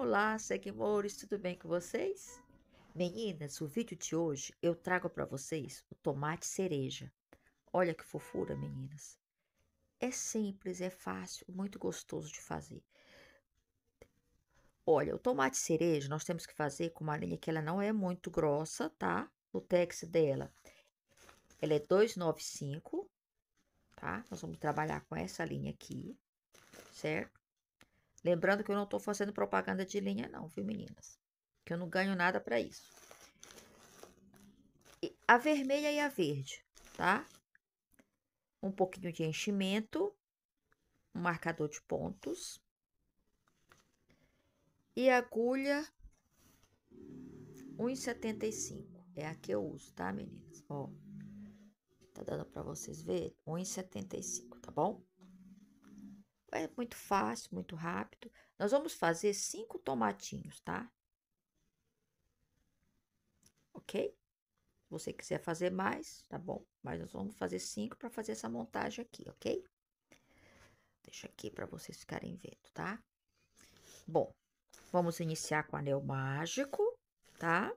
Olá, seguimores, tudo bem com vocês? Meninas, o vídeo de hoje eu trago para vocês o tomate cereja. Olha que fofura, meninas. É simples, é fácil, muito gostoso de fazer. Olha, o tomate cereja nós temos que fazer com uma linha que ela não é muito grossa, tá? O tex dela, ela é 295, tá? Nós vamos trabalhar com essa linha aqui, certo? Lembrando que eu não estou fazendo propaganda de linha, não, viu, meninas? Que eu não ganho nada para isso. E a vermelha e a verde, tá? Um pouquinho de enchimento, um marcador de pontos. E agulha 1,75. É a que eu uso, tá, meninas? Ó, tá dando para vocês verem? 1,75, tá bom? É muito fácil, muito rápido. Nós vamos fazer cinco tomatinhos, tá? Ok? Se você quiser fazer mais, tá bom? Mas nós vamos fazer cinco para fazer essa montagem aqui, ok? Deixa aqui para vocês ficarem vendo, tá? Bom, vamos iniciar com anel mágico, tá?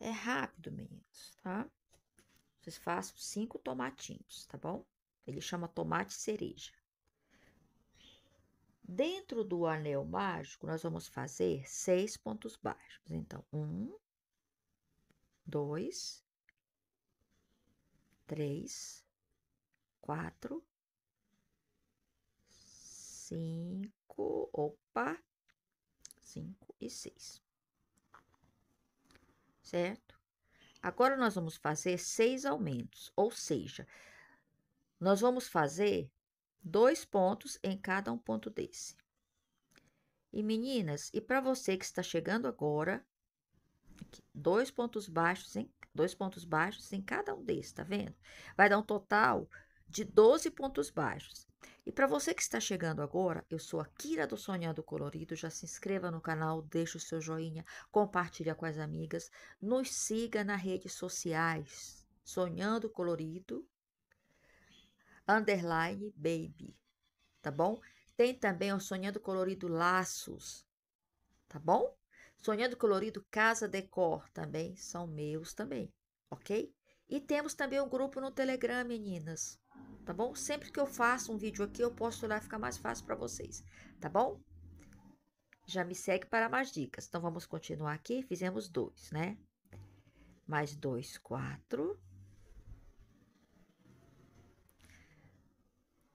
É rápido, meninos, tá? Vocês façam cinco tomatinhos, tá bom? Ele chama tomate cereja. Dentro do anel mágico, nós vamos fazer seis pontos baixos. Então, um, dois, três, quatro, cinco, opa, cinco e seis. Certo? Agora, nós vamos fazer seis aumentos, ou seja, nós vamos fazer dois pontos em cada um ponto desse. E meninas, e para você que está chegando agora, aqui, dois pontos baixos em dois pontos baixos em cada um desses, tá vendo? Vai dar um total de 12 pontos baixos. E para você que está chegando agora, eu sou a Kira do Sonhando Colorido. Já se inscreva no canal, deixe o seu joinha, compartilha com as amigas, nos siga nas redes sociais Sonhando Colorido underline baby, tá bom? Tem também o Sonhando Colorido Laços, tá bom? Sonhando Colorido Casa Decor também são meus também, ok? E temos também um grupo no Telegram, meninas, tá bom? Sempre que eu faço um vídeo aqui, eu posto lá, fica mais fácil para vocês, tá bom? Já me segue para mais dicas. Então, vamos continuar aqui. Fizemos dois, né? Mais dois, quatro.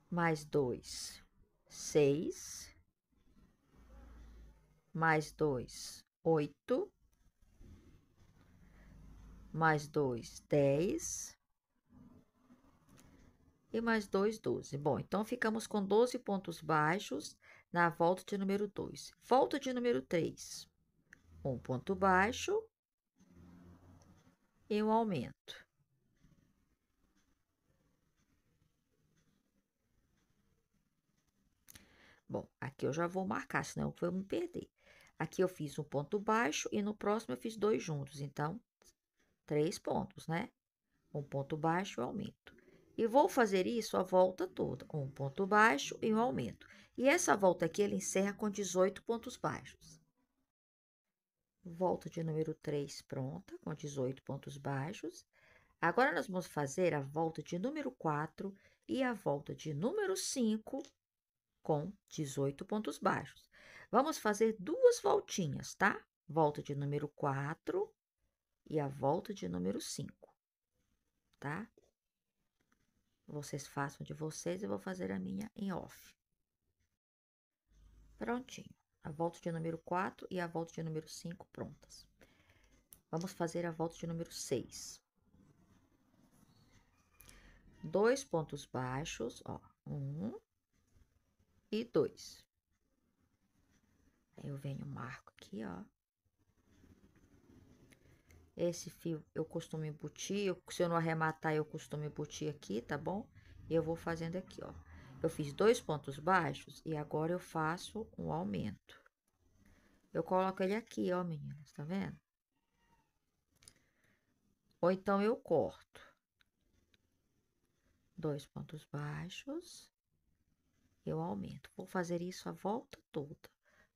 mais dois, seis, mais dois, oito, mais dois, dez e mais dois, doze. Bom, então ficamos com doze pontos baixos na volta de número dois. Volta de número três, um ponto baixo e um aumento. Bom, aqui eu já vou marcar, senão eu vou me perder. Aqui eu fiz um ponto baixo e no próximo eu fiz dois juntos, então, três pontos, né? Um ponto baixo, aumento. E vou fazer isso a volta toda, um ponto baixo e um aumento. E essa volta aqui, ele encerra com 18 pontos baixos. Volta de número 3 pronta, com 18 pontos baixos. Agora, nós vamos fazer a volta de número 4 e a volta de número 5 com 18 pontos baixos. Vamos fazer duas voltinhas, tá? Volta de número 4 e a volta de número 5, tá? Vocês façam de vocês, e vou fazer a minha em off. Prontinho. A volta de número 4 e a volta de número 5 prontas. Vamos fazer a volta de número 6. Dois pontos baixos, ó. Um, e dois. Eu venho, marco aqui, ó. Esse fio eu costumo embutir, eu, se eu não arrematar, eu costumo embutir aqui, tá bom? E eu vou fazendo aqui, ó. Eu fiz dois pontos baixos e agora eu faço um aumento. Eu coloco ele aqui, ó, meninas, tá vendo? Ou então eu corto. Dois pontos baixos eu aumento. Vou fazer isso a volta toda.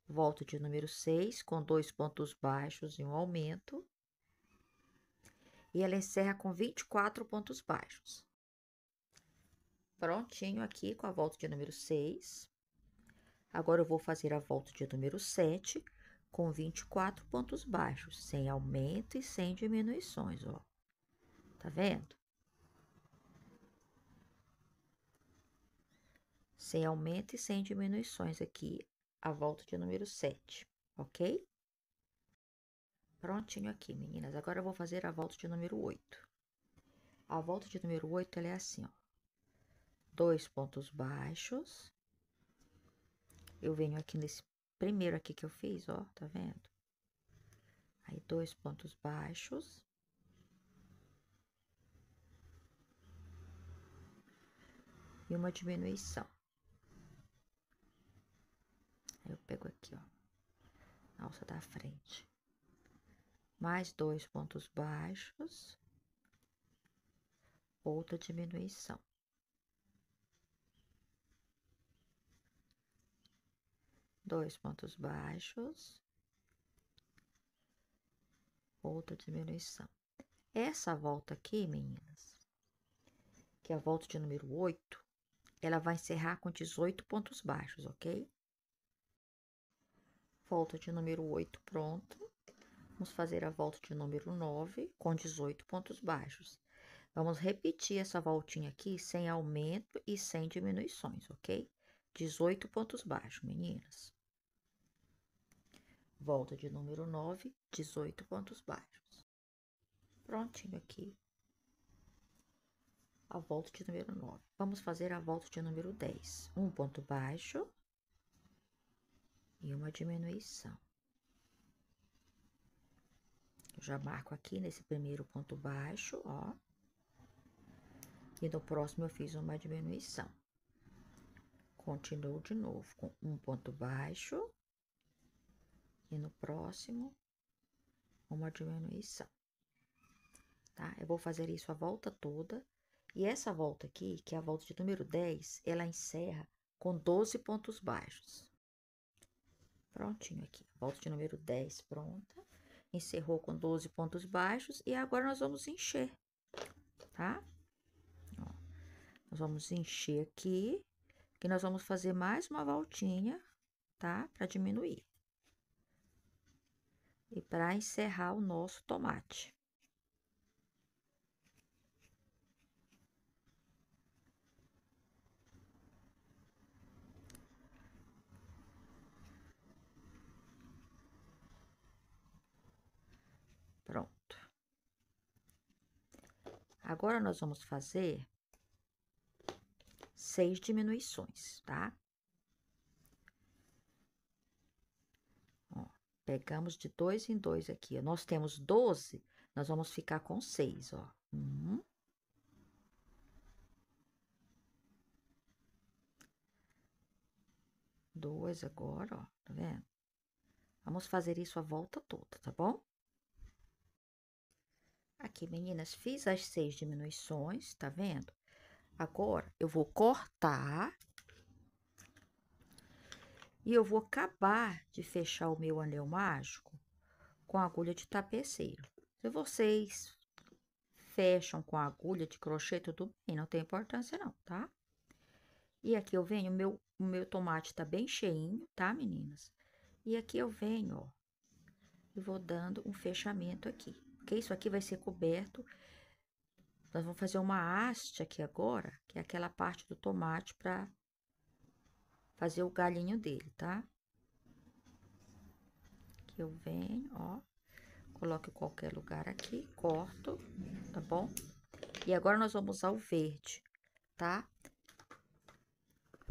Volto de número 6 com dois pontos baixos e um aumento. E ela encerra com 24 pontos baixos. Prontinho aqui com a volta de número 6. Agora eu vou fazer a volta de número 7 com 24 pontos baixos, sem aumento e sem diminuições, ó. Tá vendo? sem aumento e sem diminuições aqui, a volta de número 7, ok? Prontinho aqui, meninas. Agora eu vou fazer a volta de número 8. A volta de número 8, ela é assim, ó. Dois pontos baixos. Eu venho aqui nesse primeiro aqui que eu fiz, ó, tá vendo? Aí, dois pontos baixos. E uma diminuição eu pego aqui, ó, na alça da frente. Mais dois pontos baixos, outra diminuição. Dois pontos baixos, outra diminuição. Essa volta aqui, meninas, que é a volta de número 8, ela vai encerrar com 18 pontos baixos, ok? volta de número 8 pronto. Vamos fazer a volta de número 9 com 18 pontos baixos. Vamos repetir essa voltinha aqui sem aumento e sem diminuições, ok? 18 pontos baixos, meninas. Volta de número 9, 18 pontos baixos. Prontinho aqui. A volta de número 9. Vamos fazer a volta de número 10. Um ponto baixo, e uma diminuição. já marco aqui nesse primeiro ponto baixo, ó. E no próximo eu fiz uma diminuição. Continuo de novo com um ponto baixo. E no próximo, uma diminuição. Tá? Eu vou fazer isso a volta toda. E essa volta aqui, que é a volta de número 10, ela encerra com 12 pontos baixos. Prontinho aqui. Volta de número 10 pronta. Encerrou com 12 pontos baixos. E agora nós vamos encher, tá? Ó, nós vamos encher aqui. Que nós vamos fazer mais uma voltinha, tá? Pra diminuir. E para encerrar o nosso tomate. Pronto. Agora, nós vamos fazer seis diminuições, tá? Ó, pegamos de dois em dois aqui. Nós temos 12, nós vamos ficar com seis, ó. Um. Uhum. Dois agora, ó, tá vendo? Vamos fazer isso a volta toda, tá bom? Aqui, meninas, fiz as seis diminuições, tá vendo? Agora, eu vou cortar. E eu vou acabar de fechar o meu anel mágico com agulha de tapeceiro. Se vocês fecham com agulha de crochê, tudo bem, não tem importância não, tá? E aqui eu venho, meu, o meu tomate tá bem cheinho, tá, meninas? E aqui eu venho, ó, e vou dando um fechamento aqui ok? Isso aqui vai ser coberto. Nós vamos fazer uma haste aqui agora, que é aquela parte do tomate para fazer o galinho dele, tá? Que eu venho, ó, coloco em qualquer lugar aqui, corto, tá bom? E agora nós vamos usar o verde, tá?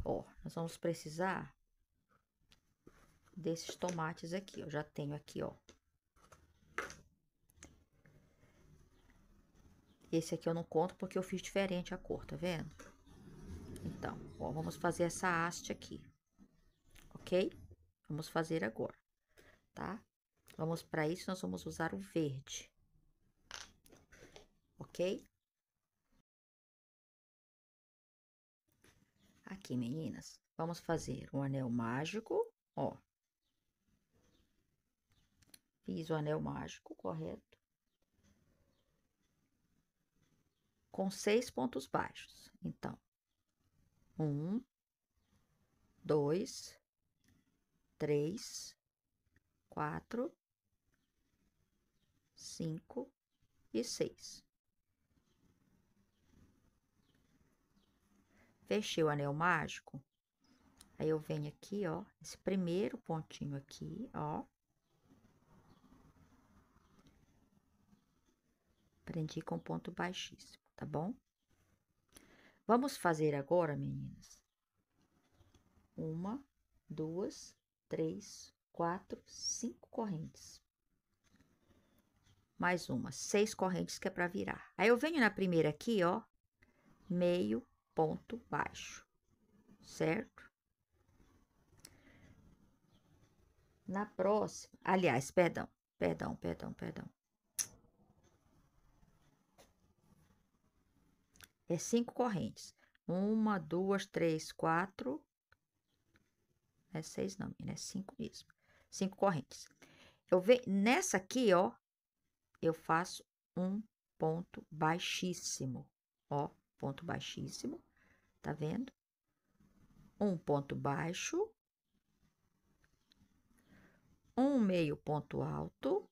Ó, nós vamos precisar desses tomates aqui, ó, já tenho aqui, ó, Esse aqui eu não conto porque eu fiz diferente a cor, tá vendo? Então, ó, vamos fazer essa haste aqui, ok? Vamos fazer agora, tá? Vamos para isso, nós vamos usar o verde, ok? Aqui, meninas, vamos fazer um anel mágico, ó. Fiz o anel mágico, correto? com seis pontos baixos. Então, um, dois, três, quatro, cinco e seis. Fechei o anel mágico. Aí eu venho aqui, ó, esse primeiro pontinho aqui, ó. Prendi com ponto baixíssimo tá bom? Vamos fazer agora, meninas. Uma, duas, três, quatro, cinco correntes. Mais uma, seis correntes que é para virar. Aí eu venho na primeira aqui, ó, meio ponto baixo, certo? Na próxima, aliás, perdão, perdão, perdão, perdão. é cinco correntes. Uma, duas, três, quatro. é seis, não, menina, é cinco mesmo. Cinco correntes. Eu venho nessa aqui, ó, eu faço um ponto baixíssimo. Ó, ponto baixíssimo. Tá vendo? Um ponto baixo. Um meio ponto alto.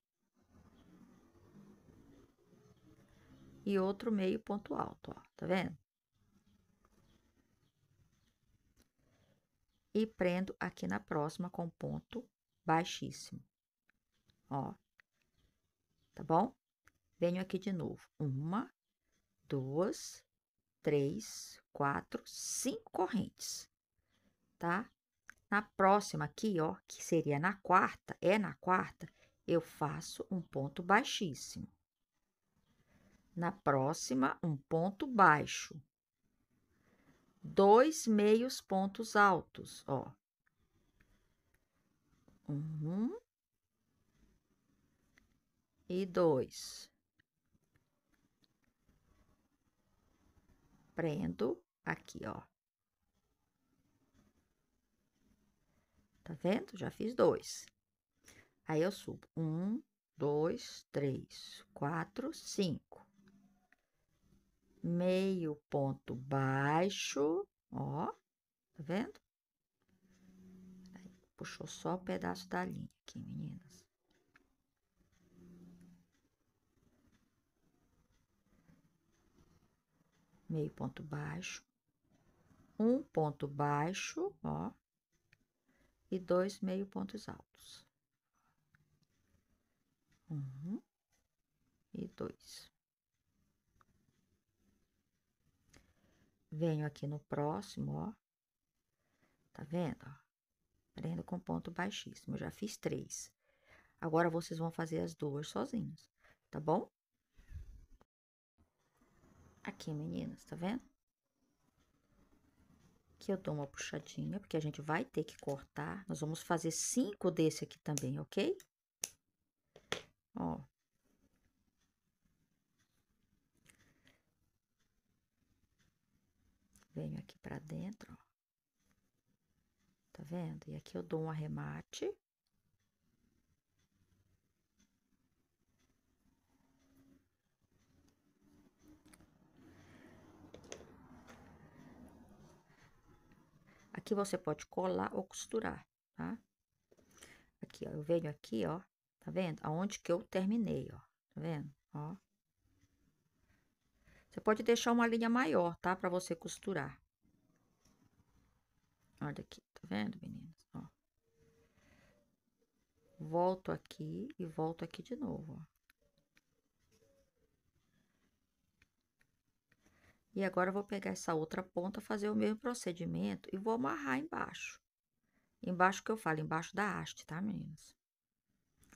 e outro meio ponto alto, tá? ó, tá vendo? E prendo aqui na próxima com ponto baixíssimo, ó, tá bom? Venho aqui de novo, uma, duas, três, quatro, cinco correntes, tá? Na próxima aqui, ó, que seria na quarta, é na quarta, eu faço um ponto baixíssimo na próxima, um ponto baixo. Dois meios pontos altos, ó. Um e dois. Prendo aqui, ó. Tá vendo? Já fiz dois. Aí eu subo. Um, dois, três, quatro, cinco meio ponto baixo, ó, tá vendo? Aí, puxou só o pedaço da linha aqui, meninas. Meio ponto baixo, um ponto baixo, ó, e dois meio pontos altos. Um uhum, e dois. venho aqui no próximo, ó. Tá vendo? Prendo com ponto baixíssimo. Eu já fiz três. Agora, vocês vão fazer as duas sozinhos, tá bom? Aqui, meninas, tá vendo? Aqui eu dou uma puxadinha, porque a gente vai ter que cortar. Nós vamos fazer cinco desse aqui também, ok? Ó, venho aqui pra dentro, ó. Tá vendo? E aqui eu dou um arremate. Aqui você pode colar ou costurar, tá? Aqui, ó, eu venho aqui, ó, tá vendo? Aonde que eu terminei, ó, tá vendo? Ó. Você pode deixar uma linha maior, tá? Para você costurar. Olha aqui, tá vendo, meninas? Ó. Volto aqui e volto aqui de novo, ó. E agora, eu vou pegar essa outra ponta, fazer o mesmo procedimento e vou amarrar embaixo. Embaixo que eu falo, embaixo da haste, tá, meninas?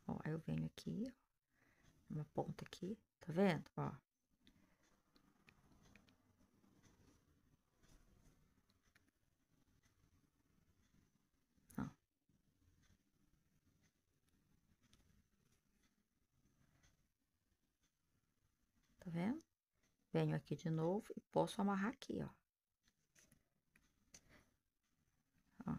Ó, aí eu venho aqui, uma ponta aqui, tá vendo? Ó. vendo? Venho aqui de novo e posso amarrar aqui, ó. ó.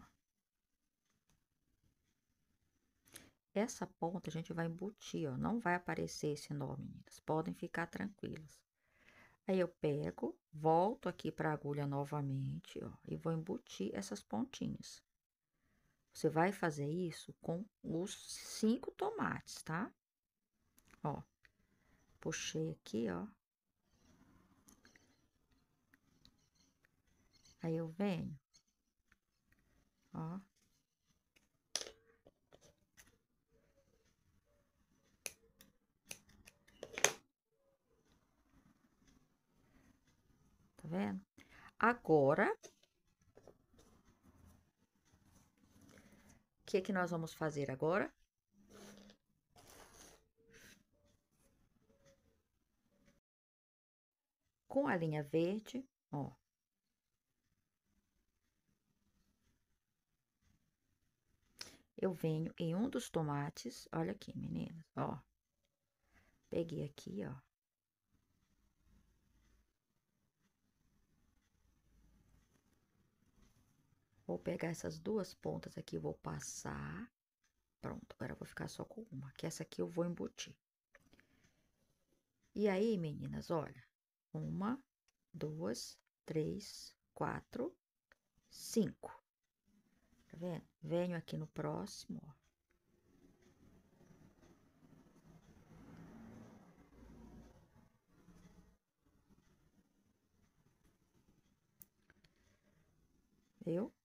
Essa ponta a gente vai embutir, ó. Não vai aparecer esse nó, meninas. Podem ficar tranquilas. Aí, eu pego, volto aqui para agulha novamente, ó, e vou embutir essas pontinhas. Você vai fazer isso com os cinco tomates, tá? Ó puxei aqui, ó. Aí eu venho, ó. Tá vendo? Agora, o que que nós vamos fazer agora? a linha verde, ó. Eu venho em um dos tomates, olha aqui, meninas, ó. Peguei aqui, ó. Vou pegar essas duas pontas aqui, vou passar. Pronto, agora vou ficar só com uma, que essa aqui eu vou embutir. E aí, meninas, olha. Uma, duas, três, quatro, cinco. Tá vendo? Venho aqui no próximo, ó. Viu?